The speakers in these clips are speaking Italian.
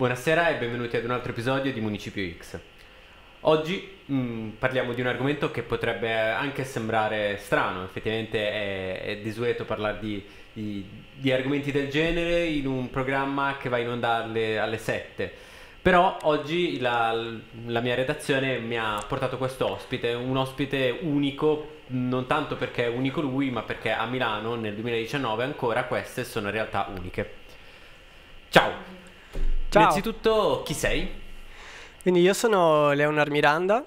Buonasera e benvenuti ad un altro episodio di Municipio X. Oggi mh, mm, parliamo di un argomento che potrebbe anche sembrare strano, effettivamente è, è desueto parlare di, di, di, argomenti del genere in un programma che va in onda alle, alle 7. Però oggi la, la mia redazione mi ha portato questo ospite, un ospite unico, non tanto perché è unico lui, ma perché a Milano nel 2019 ancora queste sono realtà uniche. Ciao! Ciao. Innanzitutto, chi sei? Quindi io sono Leonard Miranda,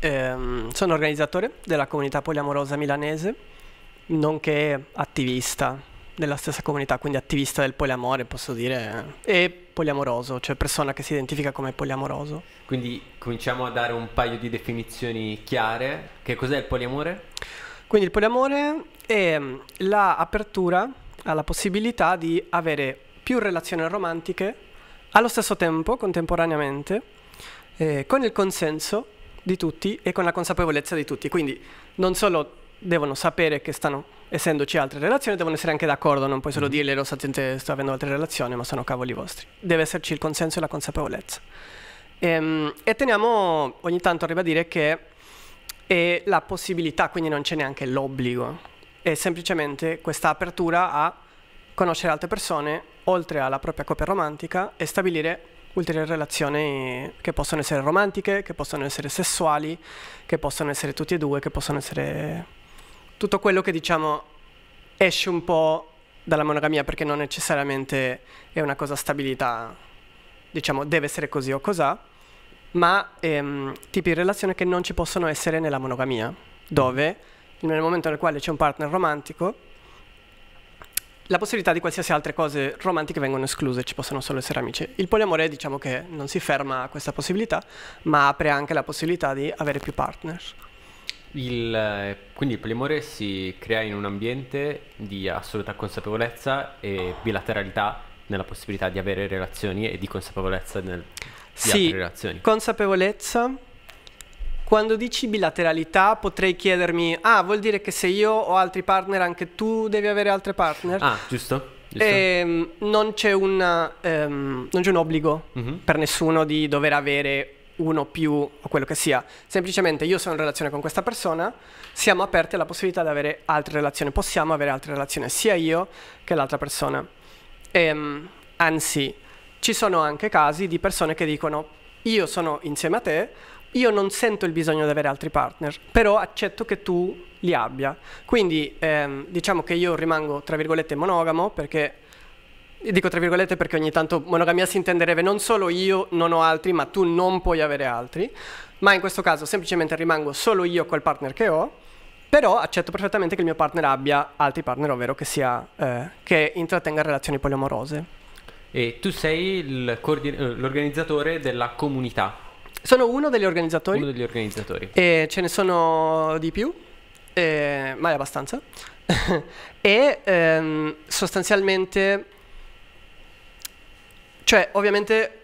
ehm, sono organizzatore della comunità poliamorosa milanese, nonché attivista della stessa comunità, quindi attivista del poliamore, posso dire, e poliamoroso, cioè persona che si identifica come poliamoroso. Quindi cominciamo a dare un paio di definizioni chiare. Che cos'è il poliamore? Quindi il poliamore è ehm, l'apertura alla possibilità di avere più relazioni romantiche allo stesso tempo, contemporaneamente, eh, con il consenso di tutti e con la consapevolezza di tutti. Quindi non solo devono sapere che stanno essendoci altre relazioni, devono essere anche d'accordo, non puoi solo mm. dirle lo sapete sto avendo altre relazioni, ma sono cavoli vostri. Deve esserci il consenso e la consapevolezza. Ehm, e teniamo ogni tanto a ribadire che è la possibilità, quindi non c'è neanche l'obbligo, è semplicemente questa apertura a conoscere altre persone oltre alla propria coppia romantica e stabilire ulteriori relazioni che possono essere romantiche, che possono essere sessuali, che possono essere tutti e due, che possono essere tutto quello che diciamo esce un po' dalla monogamia perché non necessariamente è una cosa stabilita, diciamo deve essere così o cos'ha, ma ehm, tipi di relazione che non ci possono essere nella monogamia, dove nel momento nel quale c'è un partner romantico la possibilità di qualsiasi altre cose romantiche vengono escluse, ci possono solo essere amici. Il poliamore diciamo che non si ferma a questa possibilità, ma apre anche la possibilità di avere più partner. Il, eh, quindi il poliamore si crea in un ambiente di assoluta consapevolezza e bilateralità nella possibilità di avere relazioni e di consapevolezza nel, di sì, altre relazioni. Consapevolezza quando dici bilateralità potrei chiedermi, ah vuol dire che se io ho altri partner anche tu devi avere altri partner? Ah, giusto. E, ehm, non, c'è una, um, ehm, non, c'è un obbligo mm-hmm. per nessuno di dover avere uno più o quello che sia. Semplicemente io sono in relazione con questa persona, siamo aperti alla possibilità di avere altre relazioni, possiamo avere altre relazioni, sia io che l'altra persona. E, um, anzi, ci sono anche casi di persone che dicono io sono insieme a te, io non sento il bisogno di avere altri partner, però accetto che tu li abbia. Quindi ehm, diciamo che io rimango, tra virgolette, monogamo perché... Dico tra virgolette perché ogni tanto monogamia si intenderebbe non solo io non ho altri, ma tu non puoi avere altri, ma in questo caso semplicemente rimango solo io col partner che ho, però accetto perfettamente che il mio partner abbia altri partner, ovvero che, sia, eh, che intrattenga relazioni poliamorose. E tu sei eh, l'organizzatore della comunità sono uno degli organizzatori. Uno degli organizzatori. E ce ne sono di più, eh, ma è abbastanza. e ehm, sostanzialmente, cioè ovviamente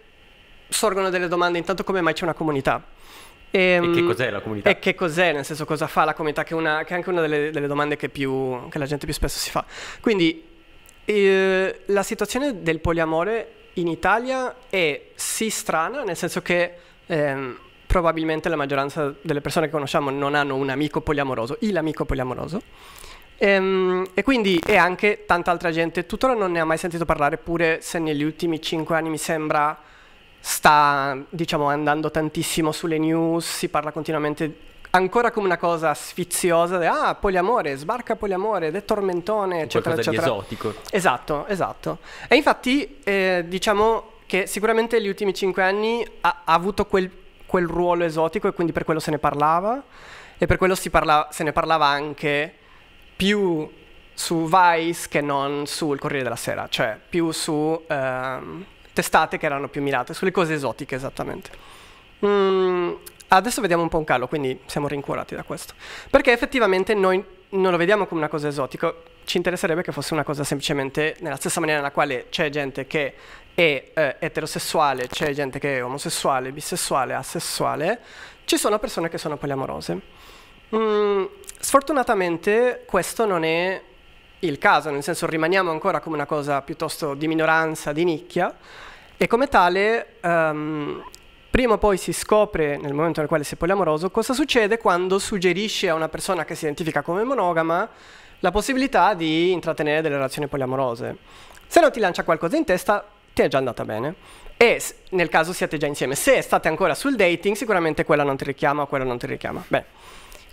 sorgono delle domande intanto come mai c'è una comunità. E, ehm, e, che cos'è la comunità? E che cos'è, nel senso cosa fa la comunità, che, una, che è anche una delle, delle domande che, più, che, la gente più spesso si fa. Quindi eh, la situazione del poliamore in Italia è sì strana, nel senso che eh, probabilmente la maggioranza delle persone che conosciamo non hanno un amico poliamoroso, il amico poliamoroso. Ehm, e quindi, e anche tanta altra gente, tuttora non ne ha mai sentito parlare, pure se negli ultimi cinque anni mi sembra sta, diciamo, andando tantissimo sulle news, si parla continuamente ancora come una cosa sfiziosa, de, ah, poliamore, sbarca poliamore, ed è tormentone, eccetera, Qualcosa eccetera. Qualcosa di esotico. Esatto, esatto. E infatti, eh, diciamo, che sicuramente negli ultimi cinque anni ha, ha avuto quel, quel, ruolo esotico e quindi per quello se ne parlava e per quello parla, se ne parlava anche più su Vice che non sul Corriere della Sera, cioè più su ehm, testate che erano più mirate, sulle cose esotiche esattamente. Mm, adesso vediamo un po' un calo, quindi siamo rincuorati da questo. Perché effettivamente noi non lo vediamo come una cosa esotica, ci interesserebbe che fosse una cosa semplicemente nella stessa maniera nella quale c'è gente che e eh, eterosessuale, c'è gente che è omosessuale, bisessuale, asessuale, ci sono persone che sono poliamorose. Mm, sfortunatamente questo non è il caso, nel senso rimaniamo ancora come una cosa piuttosto di minoranza, di nicchia, e come tale um, prima o poi si scopre, nel momento nel quale sei poliamoroso, cosa succede quando suggerisci a una persona che si identifica come monogama la possibilità di intrattenere delle relazioni poliamorose. Se non ti lancia qualcosa in testa, ti è già andata bene. E nel caso siate già insieme, se state ancora sul dating, sicuramente quella non ti richiama quella non ti richiama. Bene.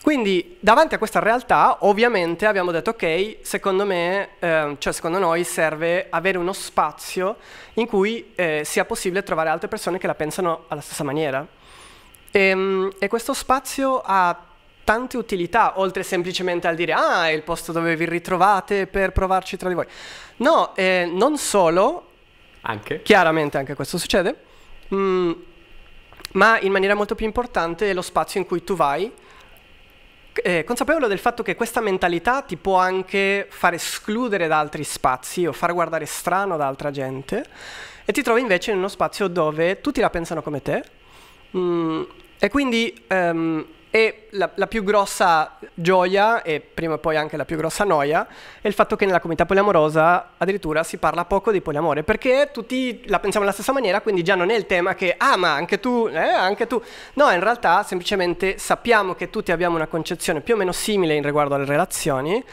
Quindi davanti a questa realtà ovviamente abbiamo detto ok, secondo me, eh, cioè secondo noi serve avere uno spazio in cui eh, sia possibile trovare altre persone che la pensano alla stessa maniera. E, ehm, e, questo spazio ha tante utilità, oltre semplicemente al dire ah, è il posto dove vi ritrovate per provarci tra di voi. No, eh, non solo, anche. Chiaramente anche questo succede. Mm, ma in maniera molto più importante è lo spazio in cui tu vai, eh, consapevole del fatto che questa mentalità ti può anche far escludere da altri spazi o far guardare strano da altra gente, e ti trovi invece in uno spazio dove tutti la pensano come te, mm, e quindi... Um, e la, la, più grossa gioia, e prima o poi anche la più grossa noia, è il fatto che nella comunità poliamorosa addirittura si parla poco di poliamore, perché tutti la pensiamo alla stessa maniera, quindi già non è il tema che, ah ma anche tu, eh, anche tu. No, in realtà semplicemente sappiamo che tutti abbiamo una concezione più o meno simile in riguardo alle relazioni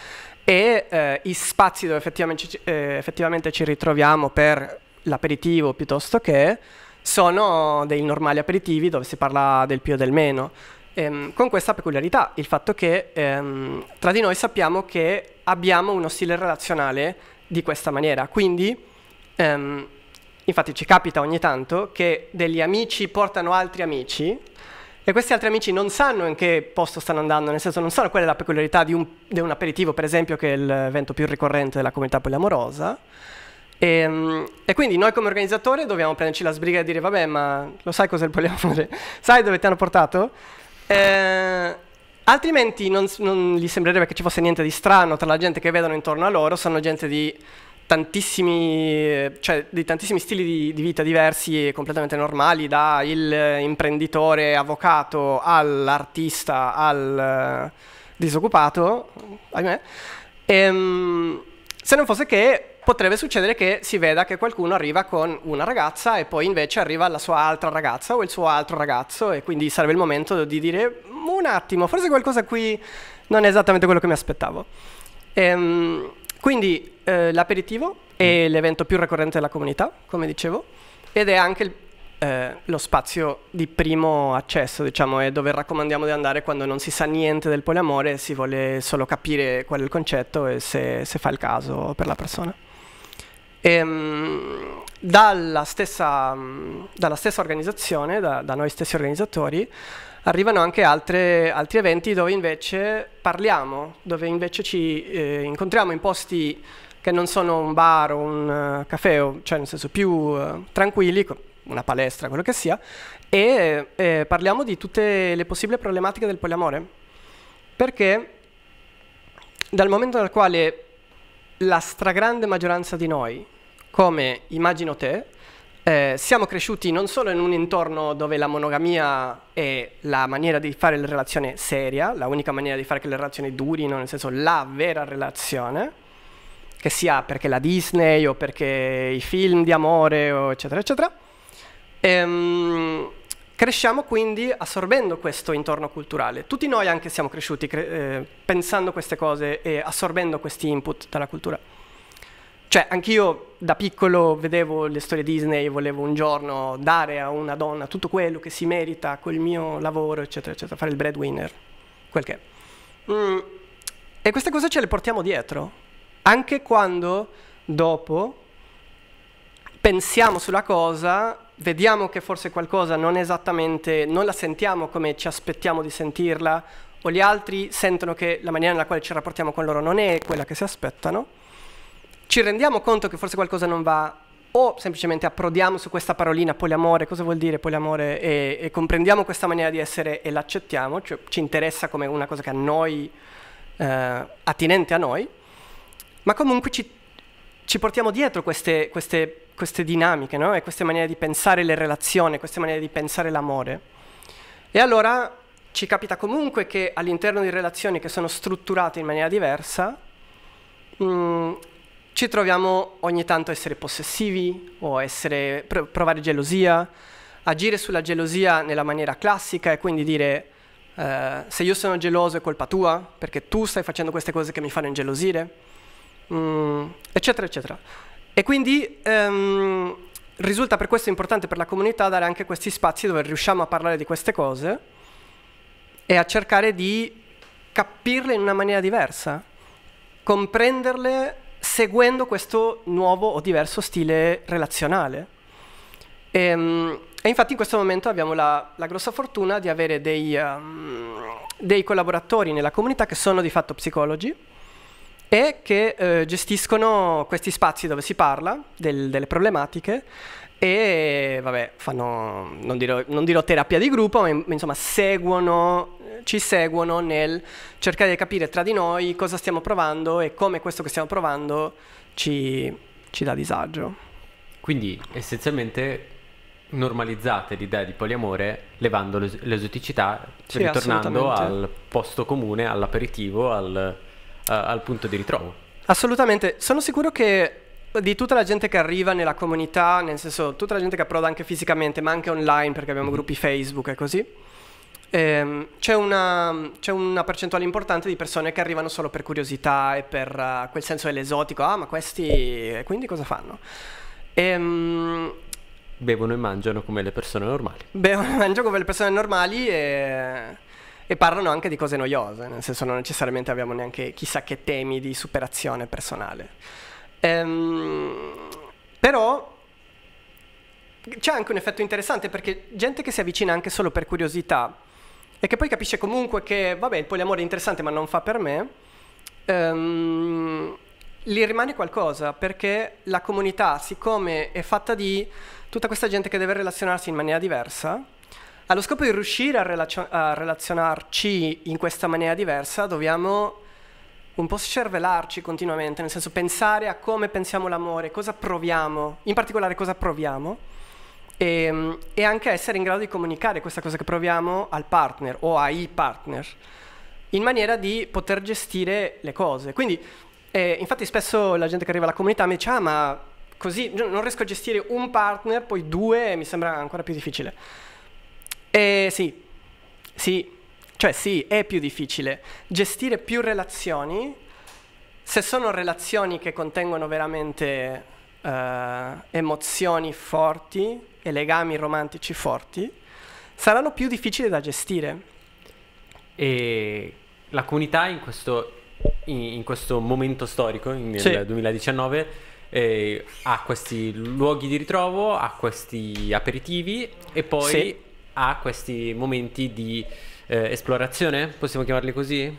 e eh, i spazi dove effettivamente eh, effettivamente ci ritroviamo per l'aperitivo piuttosto che sono dei normali aperitivi dove si parla del più e del meno ehm, con questa peculiarità, il fatto che ehm, tra di noi sappiamo che abbiamo uno stile relazionale di questa maniera. Quindi, ehm, infatti ci capita ogni tanto che degli amici portano altri amici e questi altri amici non sanno in che posto stanno andando, nel senso non sanno qual è la peculiarità di un, di un aperitivo, per esempio, che è l'evento più ricorrente della comunità poliamorosa. E, ehm, e, quindi noi come organizzatore dobbiamo prenderci la sbriga e dire, vabbè, ma lo sai cos'è il poliamore? sai dove ti hanno portato? Eh, altrimenti non, non, gli sembrerebbe che ci fosse niente di strano tra la gente che vedono intorno a loro, sono gente di tantissimi, cioè, di tantissimi stili di, di vita diversi e completamente normali, da il imprenditore avvocato all'artista al eh, disoccupato, ahimè. Ehm, se non fosse che potrebbe succedere che si veda che qualcuno arriva con una ragazza e poi invece arriva la sua altra ragazza o il suo altro ragazzo e quindi sarebbe il momento di dire un attimo, forse qualcosa qui non è esattamente quello che mi aspettavo. Ehm, quindi eh, l'aperitivo è mm. l'evento più ricorrente della comunità, come dicevo, ed è anche il eh, lo spazio di primo accesso, diciamo, è dove raccomandiamo di andare quando non si sa niente del poliamore, si vuole solo capire qual è il concetto e se, se fa il caso per la persona. Ehm, dalla, stessa, dalla, stessa, organizzazione, da, da, noi stessi organizzatori, arrivano anche altre, altri eventi dove invece parliamo, dove invece ci eh, incontriamo in posti che non sono un bar o un uh, caffè, o, cioè nel senso più uh, tranquilli, una palestra, quello che sia, e eh, parliamo di tutte le possibili problematiche del poliamore. Perché dal momento nel quale la stragrande maggioranza di noi, come immagino te, eh, siamo cresciuti non solo in un intorno dove la monogamia è la maniera di fare la relazione seria, la unica maniera di fare che le relazioni durino, nel senso la vera relazione, che sia perché la Disney o perché i film di amore, eccetera, eccetera. Ehm, Cresciamo quindi assorbendo questo intorno culturale. Tutti noi anche siamo cresciuti cre eh, pensando queste cose e assorbendo questi input dalla cultura. Cioè, anch'io da piccolo vedevo le storie Disney, e volevo un giorno dare a una donna tutto quello che si merita col mio lavoro, eccetera, eccetera, fare il breadwinner, quel che Mm. E queste cose ce le portiamo dietro, anche quando dopo pensiamo sulla cosa vediamo che forse qualcosa non è esattamente, non la sentiamo come ci aspettiamo di sentirla, o gli altri sentono che la maniera nella quale ci rapportiamo con loro non è quella che si aspettano, ci rendiamo conto che forse qualcosa non va, o semplicemente approdiamo su questa parolina poliamore, cosa vuol dire poliamore, e, e comprendiamo questa maniera di essere e l'accettiamo, cioè ci interessa come una cosa che a noi, eh, attinente a noi, ma comunque ci, ci portiamo dietro queste, queste queste dinamiche no? e queste maniere di pensare le relazioni, queste maniere di pensare l'amore. E allora ci capita comunque che all'interno di relazioni che sono strutturate in maniera diversa, mh, mm, ci troviamo ogni tanto a essere possessivi o essere, pr- provare gelosia, agire sulla gelosia nella maniera classica e quindi dire eh, se io sono geloso è colpa tua perché tu stai facendo queste cose che mi fanno ingelosire, mm, eccetera, eccetera. E quindi ehm, risulta per questo importante per la comunità dare anche questi spazi dove riusciamo a parlare di queste cose e a cercare di capirle in una maniera diversa, comprenderle seguendo questo nuovo o diverso stile relazionale. E, ehm, e infatti in questo momento abbiamo la, la grossa fortuna di avere dei, um, dei collaboratori nella comunità che sono di fatto psicologi, e che eh, gestiscono questi spazi dove si parla del, delle problematiche e vabbè, fanno, non dirò, non dirò, terapia di gruppo, ma insomma seguono, ci seguono nel cercare di capire tra di noi cosa stiamo provando e come questo che stiamo provando ci, ci dà disagio. Quindi essenzialmente normalizzate l'idea di poliamore levando l'es- l'esoticità, sì, ritornando al posto comune, all'aperitivo, al eh, al punto di ritrovo. Assolutamente, sono sicuro che di tutta la gente che arriva nella comunità, nel senso tutta la gente che approda anche fisicamente, ma anche online perché abbiamo mhm. gruppi Facebook e così, ehm, c'è, una, c'è, una, percentuale importante di persone che arrivano solo per curiosità e per uh, quel senso dell'esotico, ah ma questi eh, quindi cosa fanno? Ehm, bevono e mangiano come le persone normali. Bevono e mangiano come le persone normali e e parlano anche di cose noiose, nel senso non necessariamente abbiamo neanche chissà che temi di superazione personale. Ehm, però c'è anche un effetto interessante perché gente che si avvicina anche solo per curiosità e che poi capisce comunque che vabbè il poliamore è interessante ma non fa per me, ehm, gli rimane qualcosa perché la comunità, siccome è fatta di tutta questa gente che deve relazionarsi in maniera diversa, allo scopo di riuscire a, relazio- a relazionarci in questa maniera diversa, dobbiamo un po' scervellarci continuamente, nel senso pensare a come pensiamo l'amore, cosa proviamo, in particolare cosa proviamo, e, ehm, e, anche essere in grado di comunicare questa cosa che proviamo al partner o ai partner, in maniera di poter gestire le cose. Quindi, eh, infatti spesso la gente che arriva alla comunità mi dice, ah ma così non riesco a gestire un partner, poi due, mi sembra ancora più difficile. Eh, sì, sì, cioè sì, è più difficile. Gestire più relazioni, se sono relazioni che contengono veramente eh, emozioni forti e legami romantici forti, saranno più difficili da gestire. E la comunità in questo, in, in questo momento storico, nel sì. 2019, eh, ha questi luoghi di ritrovo, ha questi aperitivi e poi... Sì ha questi momenti di eh, esplorazione, possiamo chiamarli così?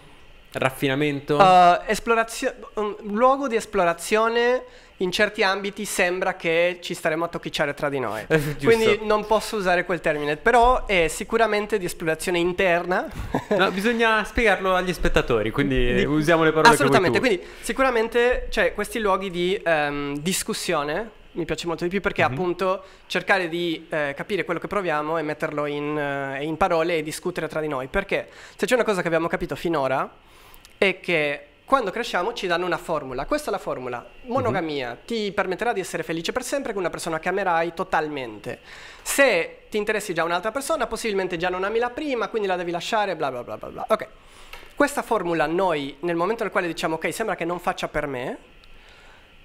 Raffinamento? Uh, esplorazio- luogo di esplorazione in certi ambiti sembra che ci staremo a tocchicciare tra di noi. Quindi non posso usare quel termine, però è sicuramente di esplorazione interna. no, bisogna spiegarlo agli spettatori, quindi di... usiamo le parole Assolutamente, quindi sicuramente cioè, questi luoghi di um, discussione mi piace molto di più perché mm-hmm. appunto cercare di eh, capire quello che proviamo e metterlo in, eh, in, parole e discutere tra di noi. Perché se c'è una cosa che abbiamo capito finora è che quando cresciamo ci danno una formula. Questa è la formula. Monogamia mm-hmm. ti permetterà di essere felice per sempre con una persona che amerai totalmente. Se ti interessi già un'altra persona, possibilmente già non ami la prima, quindi la devi lasciare, bla bla bla bla bla. Ok. Questa formula noi, nel momento nel quale diciamo ok, sembra che non faccia per me,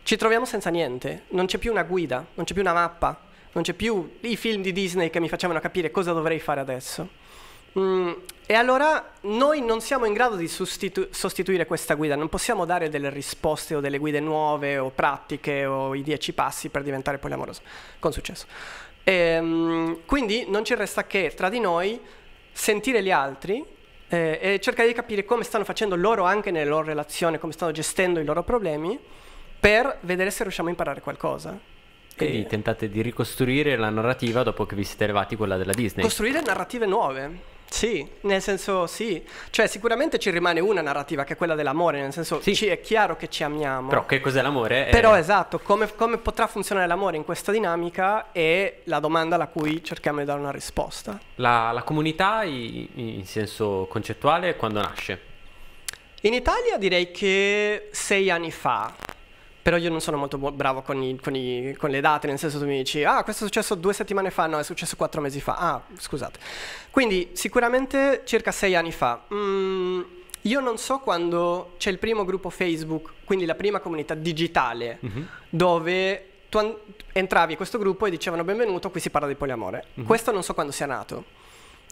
ci troviamo senza niente, non c'è più una guida, non c'è più una mappa, non c'è più i film di Disney che mi facevano capire cosa dovrei fare adesso. Mm, e allora noi non siamo in grado di sostitu- sostituire questa guida, non possiamo dare delle risposte o delle guide nuove o pratiche o i dieci passi per diventare poliamoroso, con successo. E, mm, quindi non ci resta che tra di noi sentire gli altri eh, e cercare di capire come stanno facendo loro anche nelle loro relazioni, come stanno gestendo i loro problemi per vedere se riusciamo a imparare qualcosa. Quindi e... tentate di ricostruire la narrativa dopo che vi siete elevati quella della Disney. Costruire narrative nuove. Sì, nel senso sì, cioè sicuramente ci rimane una narrativa che è quella dell'amore, nel senso sì. ci è chiaro che ci amiamo. Però che cos'è l'amore? È... Eh, Però esatto, come, come, potrà funzionare l'amore in questa dinamica è la domanda alla cui cerchiamo di dare una risposta. La, la comunità in, in senso concettuale quando nasce? In Italia direi che sei anni fa, però io non sono molto bravo con, i, con, i, con, le date, nel senso tu mi dici, ah, questo è successo due settimane fa, no, è successo quattro mesi fa, ah, scusate. Quindi sicuramente circa sei anni fa. Mm, io non so quando c'è il primo gruppo Facebook, quindi la prima comunità digitale, mm-hmm. dove tu an- entravi in questo gruppo e dicevano benvenuto, qui si parla di poliamore. Mm-hmm. Questo non so quando sia nato.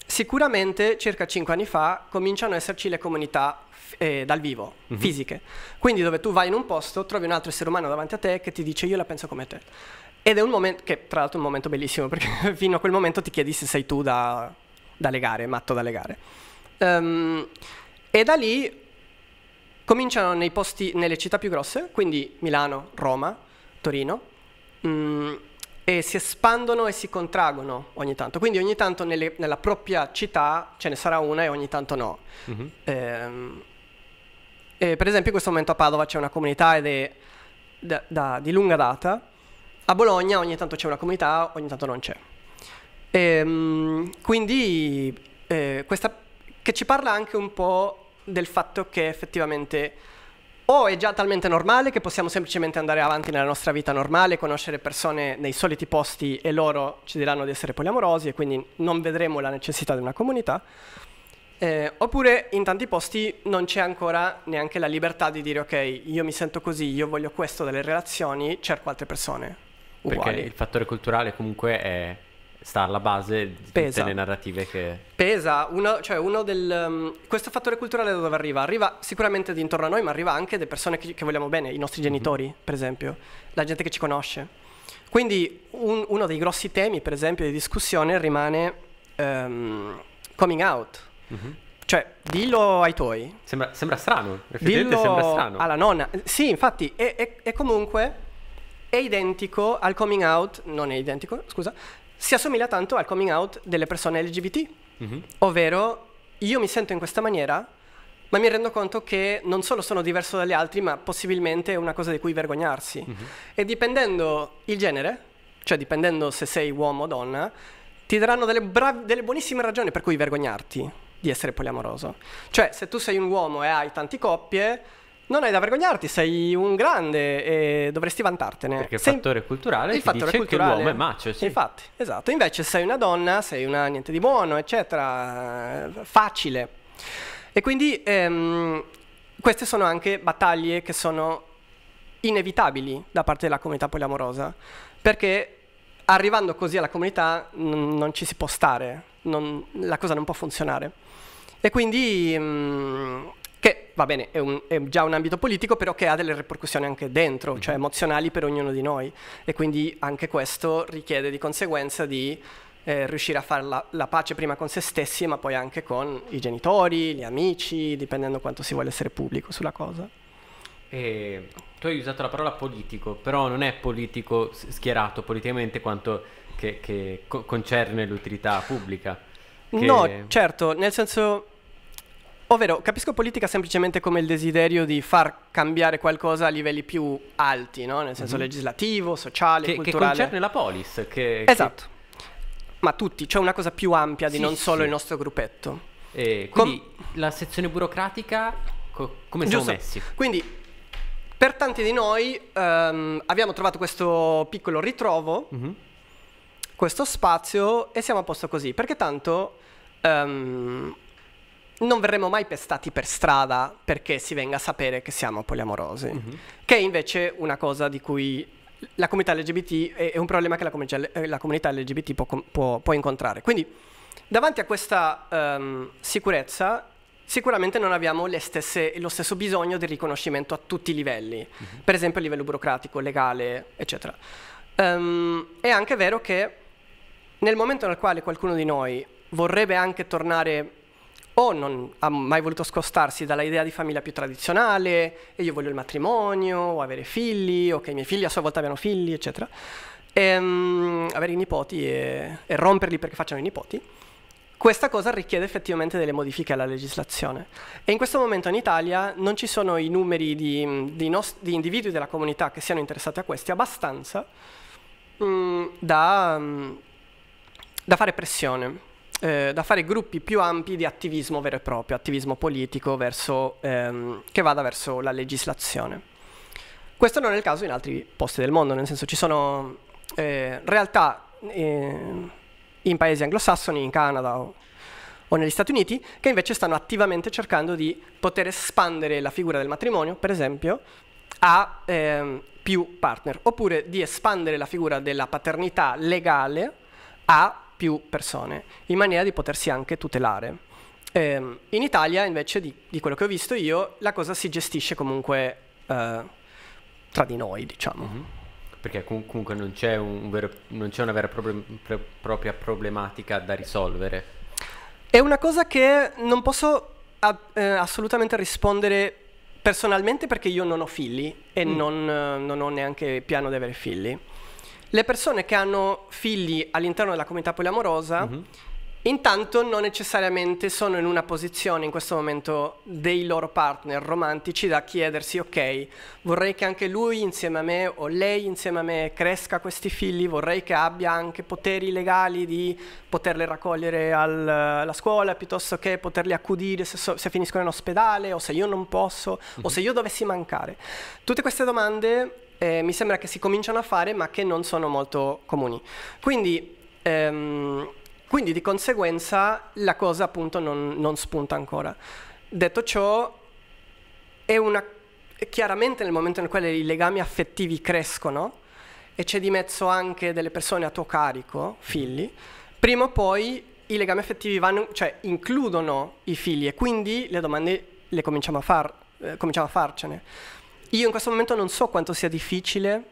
Sicuramente circa 5 anni fa cominciano ad esserci le comunità eh, dal vivo, mm-hmm. fisiche. Quindi dove tu vai in un posto, trovi un altro essere umano davanti a te che ti dice io la penso come te. Ed è un momento che tra l'altro è un momento bellissimo perché fino a quel momento ti chiedi se sei tu da, da legare, matto da legare. Um, e da lì cominciano nei posti, nelle città più grosse, quindi Milano, Roma, Torino. Mm, e si espandono e si contraggono ogni tanto. Quindi ogni tanto nelle, nella propria città ce ne sarà una e ogni tanto no. Mm-hmm. Ehm, e per esempio in questo momento a Padova c'è una comunità ed è da, da, di lunga data. A Bologna ogni tanto c'è una comunità, ogni tanto non c'è. Ehm, quindi eh, questa, che ci parla anche un po' del fatto che effettivamente o è già talmente normale che possiamo semplicemente andare avanti nella nostra vita normale, conoscere persone nei soliti posti e loro ci diranno di essere poliamorosi e quindi non vedremo la necessità di una comunità. Eh, oppure in tanti posti non c'è ancora neanche la libertà di dire ok, io mi sento così, io voglio questo delle relazioni, cerco altre persone. Uguali. Perché il fattore culturale comunque è sta alla base di Pesa. tutte le narrative che... Pesa, uno, cioè uno del... Um, questo fattore culturale da dove arriva? Arriva sicuramente di intorno a noi, ma arriva anche da persone che, che, vogliamo bene, i nostri mhm. genitori, mm-hmm. per esempio, la gente che ci conosce. Quindi un, uno dei grossi temi, per esempio, di discussione rimane um, coming out. Mm-hmm. Cioè, dillo ai tuoi. Sembra, sembra strano, effettivamente dillo sembra strano. alla nonna. Sì, infatti, è comunque è identico al coming out, non è identico, scusa, si assomiglia tanto al coming out delle persone LGBT, mm-hmm. ovvero io mi sento in questa maniera, ma mi rendo conto che non solo sono diverso dagli altri, ma possibilmente è una cosa di cui vergognarsi. Mm-hmm. E dipendendo il genere, cioè dipendendo se sei uomo o donna, ti daranno delle, brav- delle buonissime ragioni per cui vergognarti di essere poliamoroso. Cioè, se tu sei un uomo e hai tante coppie, non hai da vergognarti, sei un grande e dovresti vantartene. Perché il sei... fattore culturale il fattore dice culturale. che l'uomo è macio, sì. Infatti, esatto. Invece sei una donna, sei una niente di buono, eccetera, facile. E quindi ehm, queste sono anche battaglie che sono inevitabili da parte della comunità poliamorosa, perché arrivando così alla comunità n- non ci si può stare, non, la cosa non può funzionare. E quindi... Mh, mm, va bene, è, un, è, già un ambito politico, però che ha delle ripercussioni anche dentro, mm-hmm. cioè emozionali per ognuno di noi. E quindi anche questo richiede di conseguenza di eh, riuscire a fare la, la, pace prima con se stessi, ma poi anche con i genitori, gli amici, dipendendo quanto si vuole essere pubblico sulla cosa. E tu hai usato la parola politico, però non è politico schierato politicamente quanto che, che concerne l'utilità pubblica. Che... No, certo, nel senso Ovvero, capisco politica semplicemente come il desiderio di far cambiare qualcosa a livelli più alti, no? nel senso mm-hmm. legislativo, sociale, che, culturale. Che concerne la polis. Che, esatto. Che... Ma tutti, c'è cioè una cosa più ampia di sì, non solo sì. il nostro gruppetto. Eh, quindi Com- la sezione burocratica, co- come siamo messi? Quindi, per tanti di noi um, abbiamo trovato questo piccolo ritrovo, mm-hmm. questo spazio, e siamo a posto così, perché tanto... Um, non verremo mai pestati per strada perché si venga a sapere che siamo poliamorosi, mm-hmm. che è invece una cosa di cui la comunità LGBT è, un problema che la, com- eh, la comunità LGBT può, può, può, incontrare. Quindi davanti a questa um, sicurezza sicuramente non abbiamo stesse, lo stesso bisogno di riconoscimento a tutti i livelli, mm-hmm. per esempio a livello burocratico, legale, eccetera. Um, è anche vero che nel momento nel quale qualcuno di noi vorrebbe anche tornare o non ha mai voluto scostarsi dall'idea di famiglia più tradizionale, e io voglio il matrimonio, o avere figli, o che i miei figli a sua volta abbiano figli, eccetera. E, um, avere i nipoti e, e romperli perché facciano i nipoti. Questa cosa richiede effettivamente delle modifiche alla legislazione e in questo momento in Italia non ci sono i numeri di, di, di individui della comunità che siano interessati a questi abbastanza mh, mm, da, mh, mm, da fare pressione eh, da fare gruppi più ampi di attivismo vero e proprio, attivismo politico verso, ehm, che vada verso la legislazione. Questo non è il caso in altri posti del mondo, nel senso ci sono eh, realtà eh, in paesi anglosassoni, in Canada o, o negli Stati Uniti, che invece stanno attivamente cercando di poter espandere la figura del matrimonio, per esempio, a ehm, più partner, oppure di espandere la figura della paternità legale a più persone, in maniera di potersi anche tutelare. Eh, in Italia, invece, di, di, quello che ho visto io, la cosa si gestisce comunque eh, tra di noi, diciamo. Mm-hmm. Perché comunque non c'è, un vero, non c'è una vera e problem, pre, propria problematica da risolvere. È una cosa che non posso a, eh, assolutamente rispondere personalmente perché io non ho figli e mm. non, non ho neanche piano di avere figli le persone che hanno figli all'interno della comunità poliamorosa mm-hmm. Intanto non necessariamente sono in una posizione in questo momento dei loro partner romantici da chiedersi ok, vorrei che anche lui insieme a me o lei insieme a me cresca questi figli, vorrei che abbia anche poteri legali di poterli raccogliere al, alla scuola piuttosto che poterli accudire se, so, se, finiscono in ospedale o se io non posso mm-hmm. o mhm. se io dovessi mancare. Tutte queste domande eh, mi sembra che si cominciano a fare ma che non sono molto comuni. Quindi, ehm, quindi di conseguenza la cosa appunto non, non spunta ancora. Detto ciò, è una, chiaramente nel momento in cui i legami affettivi crescono e c'è di mezzo anche delle persone a tuo carico, figli, prima o poi i legami affettivi vanno, cioè, includono i figli e quindi le domande le cominciamo a, far, eh, cominciamo a farcene. Io in questo momento non so quanto sia difficile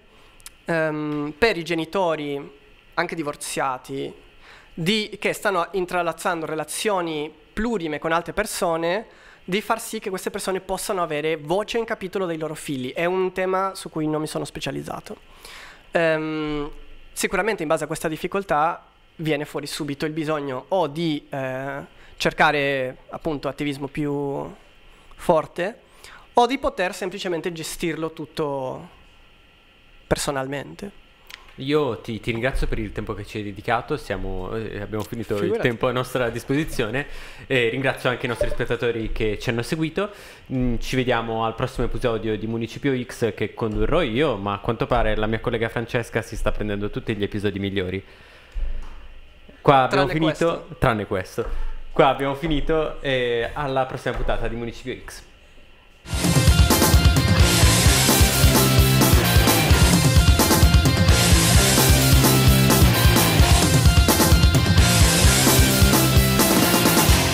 um, per i genitori, anche divorziati, di, che stanno intralazzando relazioni plurime con altre persone, di far sì che queste persone possano avere voce in capitolo dei loro figli. È un tema su cui non mi sono specializzato. Um, sicuramente in base a questa difficoltà viene fuori subito il bisogno o di eh, cercare appunto attivismo più forte o di poter semplicemente gestirlo tutto personalmente. Io ti, ti, ringrazio per il tempo che ci hai dedicato, Siamo, eh, abbiamo finito Figurati. il tempo a nostra disposizione. E ringrazio anche i nostri spettatori che ci hanno seguito. Mm, ci vediamo al prossimo episodio di Municipio X che condurrò io, ma a quanto pare la mia collega Francesca si sta prendendo tutti gli episodi migliori. Qua abbiamo tranne finito, questo. tranne questo. Qua abbiamo finito e alla prossima puntata di Municipio X. Bye.